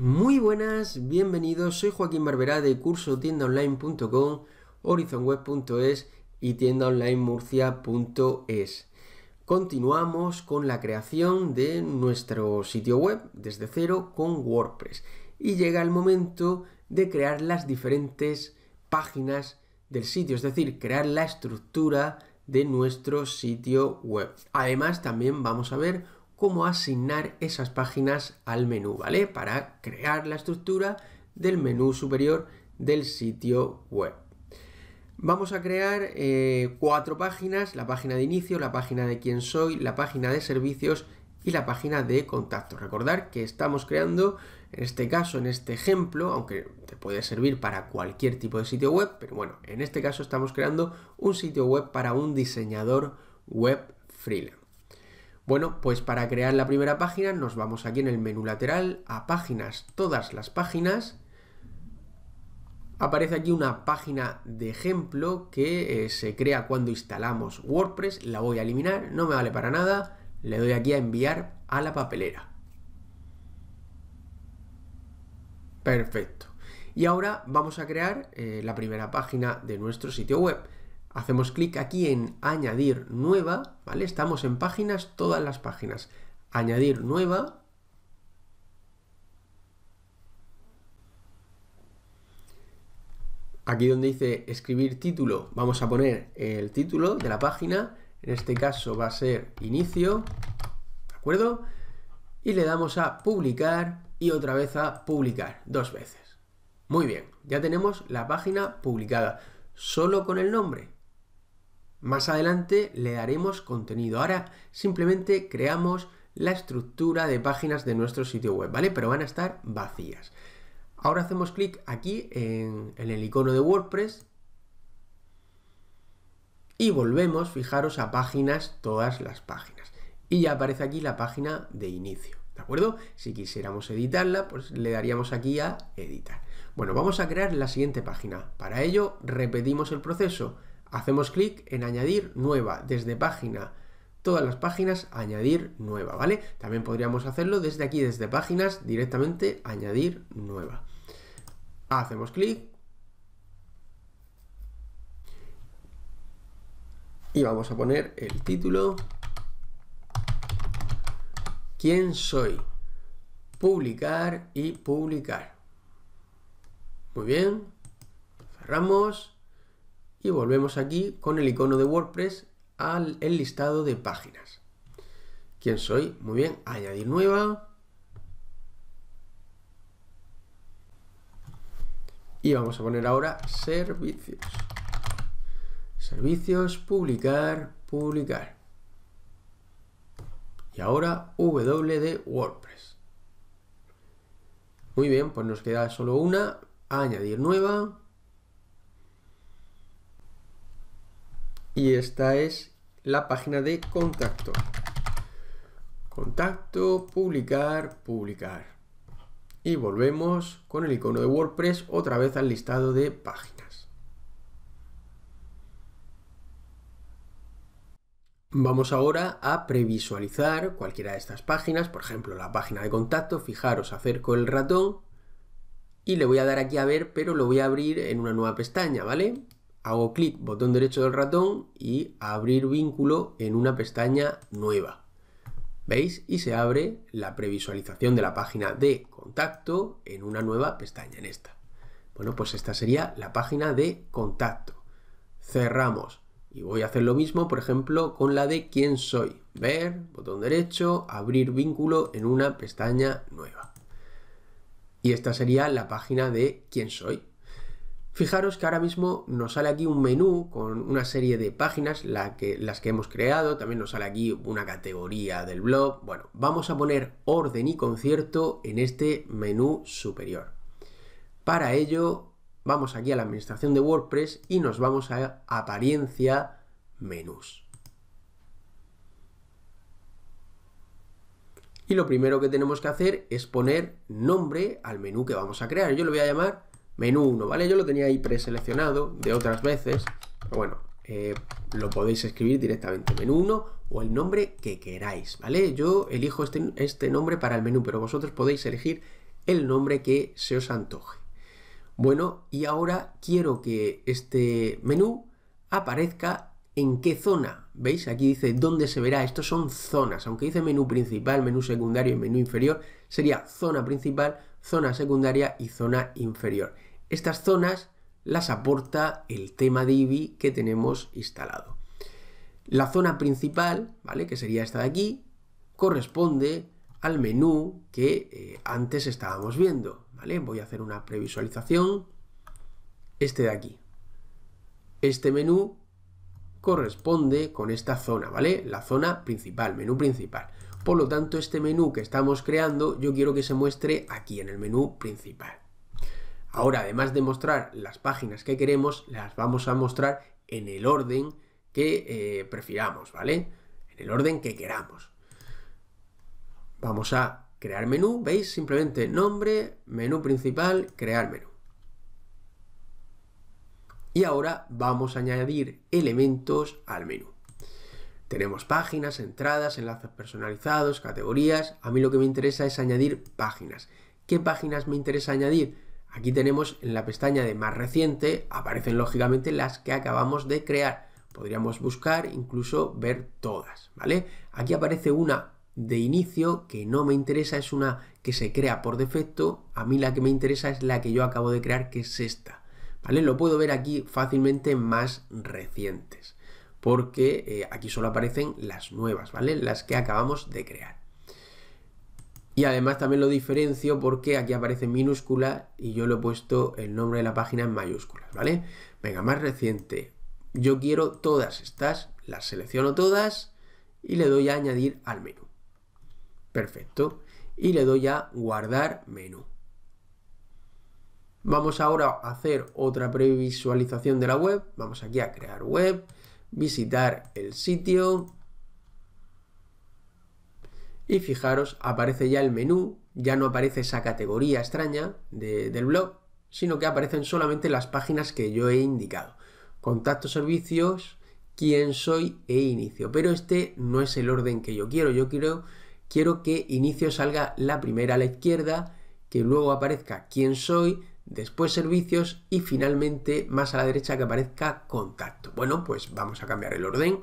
Muy buenas, bienvenidos. Soy Joaquín Barberá de curso tiendaonline.com, horizonweb.es y tiendaonlinemurcia.es. Continuamos con la creación de nuestro sitio web desde cero con WordPress y llega el momento de crear las diferentes páginas del sitio, es decir, crear la estructura de nuestro sitio web. Además, también vamos a ver cómo asignar esas páginas al menú, ¿vale? Para crear la estructura del menú superior del sitio web. Vamos a crear eh, cuatro páginas, la página de inicio, la página de quién soy, la página de servicios y la página de contacto. Recordar que estamos creando, en este caso, en este ejemplo, aunque te puede servir para cualquier tipo de sitio web, pero bueno, en este caso estamos creando un sitio web para un diseñador web freelance. Bueno, pues para crear la primera página nos vamos aquí en el menú lateral a páginas, todas las páginas. Aparece aquí una página de ejemplo que eh, se crea cuando instalamos WordPress. La voy a eliminar, no me vale para nada. Le doy aquí a enviar a la papelera. Perfecto. Y ahora vamos a crear eh, la primera página de nuestro sitio web. Hacemos clic aquí en añadir nueva, ¿vale? Estamos en páginas, todas las páginas. Añadir nueva. Aquí donde dice escribir título, vamos a poner el título de la página. En este caso va a ser inicio, ¿de acuerdo? Y le damos a publicar y otra vez a publicar, dos veces. Muy bien, ya tenemos la página publicada, solo con el nombre. Más adelante le daremos contenido. Ahora simplemente creamos la estructura de páginas de nuestro sitio web, ¿vale? Pero van a estar vacías. Ahora hacemos clic aquí en, el icono de WordPress y volvemos, fijaros, a páginas, todas las páginas. Y ya aparece aquí la página de inicio, ¿de acuerdo? Si quisiéramos editarla, pues le daríamos aquí a editar. Bueno, vamos a crear la siguiente página. Para ello, repetimos el proceso hacemos clic en añadir nueva desde página todas las páginas añadir nueva, ¿vale? También podríamos hacerlo desde aquí, desde páginas, directamente añadir nueva. Hacemos clic. Y vamos a poner el título. ¿Quién soy? Publicar y publicar. Muy bien. Cerramos y volvemos aquí con el icono de WordPress al el listado de páginas. ¿Quién soy? Muy bien, añadir nueva. Y vamos a poner ahora servicios. Servicios, publicar, publicar. Y ahora W de WordPress. Muy bien, pues nos queda solo una. Añadir nueva. y esta es la página de contacto. Contacto, publicar, publicar. Y volvemos con el icono de WordPress otra vez al listado de páginas. Vamos ahora a previsualizar cualquiera de estas páginas, por ejemplo la página de contacto, fijaros, acerco el ratón y le voy a dar aquí a ver, pero lo voy a abrir en una nueva pestaña, ¿vale? hago clic, botón derecho del ratón y abrir vínculo en una pestaña nueva. ¿Veis? Y se abre la previsualización de la página de contacto en una nueva pestaña, en esta. Bueno, pues esta sería la página de contacto. Cerramos. Y voy a hacer lo mismo, por ejemplo, con la de quién soy. Ver, botón derecho, abrir vínculo en una pestaña nueva. Y esta sería la página de quién soy. Fijaros que ahora mismo nos sale aquí un menú con una serie de páginas, que, las que hemos creado, también nos sale aquí una categoría del blog. Bueno, vamos a poner orden y concierto en este menú superior. Para ello, vamos aquí a la administración de WordPress y nos vamos a apariencia, menús. Y lo primero que tenemos que hacer es poner nombre al menú que vamos a crear. Yo lo voy a llamar menú 1, ¿vale? Yo lo tenía ahí preseleccionado de otras veces, pero bueno, eh, lo podéis escribir directamente, menú 1 o el nombre que queráis, ¿vale? Yo elijo este, este nombre para el menú, pero vosotros podéis elegir el nombre que se os antoje. Bueno, y ahora quiero que este menú aparezca en qué zona. ¿Veis? Aquí dice dónde se verá. Estos son zonas. Aunque dice menú principal, menú secundario y menú inferior, sería zona principal, zona secundaria y zona inferior. Estas zonas las aporta el tema Divi que tenemos instalado. La zona principal, ¿vale? que sería esta de aquí, corresponde al menú que eh, antes estábamos viendo. ¿vale? Voy a hacer una previsualización. Este de aquí. Este menú corresponde con esta zona, ¿vale? La zona principal, menú principal. Por lo tanto, este menú que estamos creando, yo quiero que se muestre aquí, en el menú principal. Ahora, además de mostrar las páginas que queremos, las vamos a mostrar en el orden que eh, prefiramos, ¿vale? En el orden que queramos. Vamos a crear menú, ¿veis? Simplemente nombre, menú principal, crear menú. Y ahora vamos a añadir elementos al menú. Tenemos páginas, entradas, enlaces personalizados, categorías. A mí lo que me interesa es añadir páginas. ¿Qué páginas me interesa añadir? Aquí tenemos en la pestaña de más reciente, aparecen lógicamente las que acabamos de crear. Podríamos buscar, incluso ver todas, ¿vale? Aquí aparece una de inicio que no me interesa, es una que se crea por defecto. A mí la que me interesa es la que yo acabo de crear, que es esta, ¿vale? Lo puedo ver aquí fácilmente más recientes, porque eh, aquí solo aparecen las nuevas, ¿vale? Las que acabamos de crear. Y además también lo diferencio porque aquí aparece minúscula y yo le he puesto el nombre de la página en mayúsculas, ¿vale? Venga, más reciente. Yo quiero todas estas, las selecciono todas y le doy a añadir al menú. Perfecto. Y le doy a guardar menú. Vamos ahora a hacer otra previsualización de la web. Vamos aquí a crear web, visitar el sitio, y fijaros, aparece ya el menú, ya no aparece esa categoría extraña del blog, sino que aparecen solamente las páginas que yo he indicado. Contacto, servicios, quién soy e inicio. Pero este no es el orden que yo quiero. Yo quiero, quiero que inicio salga la primera a la izquierda, que luego aparezca quién soy, después servicios y finalmente más a la derecha que aparezca contacto. Bueno, pues vamos a cambiar el orden.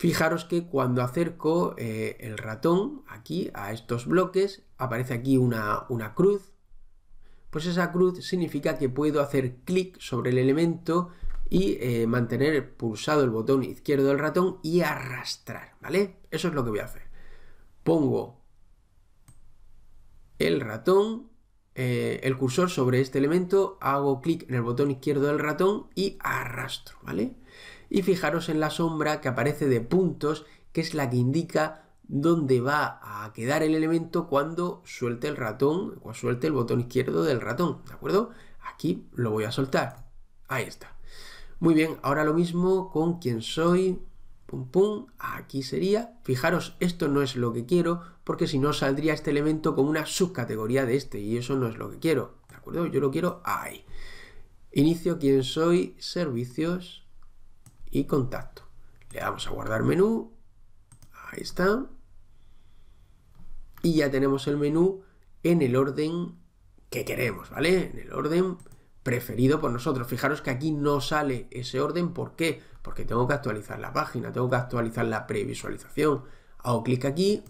Fijaros que cuando acerco eh, el ratón aquí a estos bloques, aparece aquí una, una cruz. Pues esa cruz significa que puedo hacer clic sobre el elemento y eh, mantener pulsado el botón izquierdo del ratón y arrastrar, ¿vale? Eso es lo que voy a hacer. Pongo el ratón, eh, el cursor sobre este elemento, hago clic en el botón izquierdo del ratón y arrastro, ¿vale? y fijaros en la sombra que aparece de puntos, que es la que indica dónde va a quedar el elemento cuando suelte el ratón, o suelte el botón izquierdo del ratón, ¿de acuerdo? Aquí lo voy a soltar. Ahí está. Muy bien, ahora lo mismo con quién soy, pum pum, aquí sería. Fijaros, esto no es lo que quiero, porque si no saldría este elemento con una subcategoría de este, y eso no es lo que quiero, ¿de acuerdo? Yo lo quiero ahí. Inicio quién soy, servicios, y contacto. Le damos a guardar menú, ahí está, y ya tenemos el menú en el orden que queremos, ¿vale? En el orden preferido por nosotros. Fijaros que aquí no sale ese orden, ¿por qué? Porque tengo que actualizar la página, tengo que actualizar la previsualización. Hago clic aquí,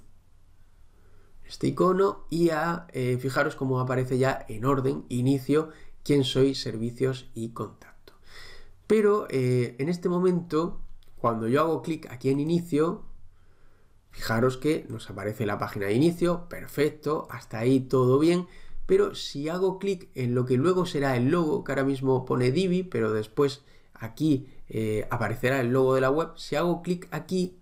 este icono, y a, eh, fijaros cómo aparece ya en orden, inicio, quién soy, servicios y contacto. Pero eh, en este momento, cuando yo hago clic aquí en inicio, fijaros que nos aparece la página de inicio, perfecto, hasta ahí todo bien. Pero si hago clic en lo que luego será el logo, que ahora mismo pone Divi, pero después aquí eh, aparecerá el logo de la web, si hago clic aquí,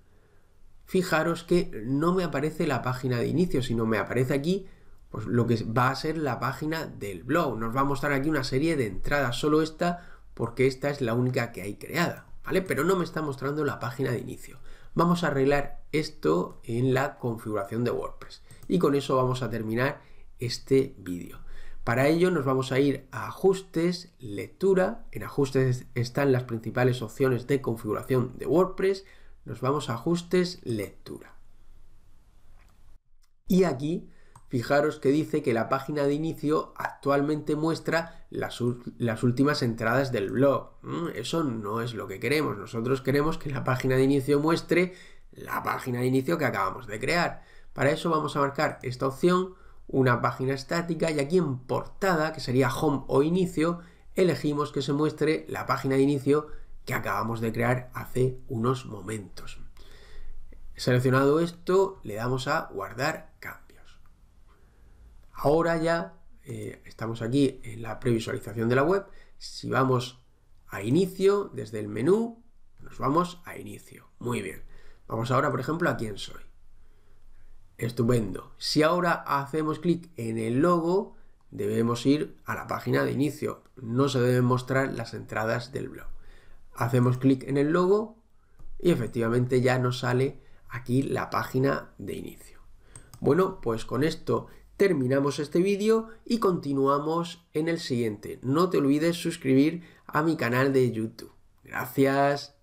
fijaros que no me aparece la página de inicio, sino me aparece aquí pues lo que va a ser la página del blog. Nos va a mostrar aquí una serie de entradas, solo esta porque esta es la única que hay creada, ¿vale? Pero no me está mostrando la página de inicio. Vamos a arreglar esto en la configuración de WordPress. Y con eso vamos a terminar este vídeo. Para ello nos vamos a ir a ajustes, lectura, en ajustes están las principales opciones de configuración de WordPress, nos vamos a ajustes, lectura. Y aquí fijaros que dice que la página de inicio actualmente muestra las, últimas entradas del blog. Mm, eso no es lo que queremos. Nosotros queremos que la página de inicio muestre la página de inicio que acabamos de crear. Para eso vamos a marcar esta opción, una página estática, y aquí en portada, que sería home o inicio, elegimos que se muestre la página de inicio que acabamos de crear hace unos momentos. Seleccionado esto, le damos a guardar cambio. Ahora ya eh, estamos aquí en la previsualización de la web. Si vamos a inicio, desde el menú, nos vamos a inicio. Muy bien. Vamos ahora, por ejemplo, a quién soy. Estupendo. Si ahora hacemos clic en el logo, debemos ir a la página de inicio. No se deben mostrar las entradas del blog. Hacemos clic en el logo y efectivamente ya nos sale aquí la página de inicio. Bueno, pues con esto terminamos este vídeo y continuamos en el siguiente. No te olvides suscribir a mi canal de YouTube. Gracias.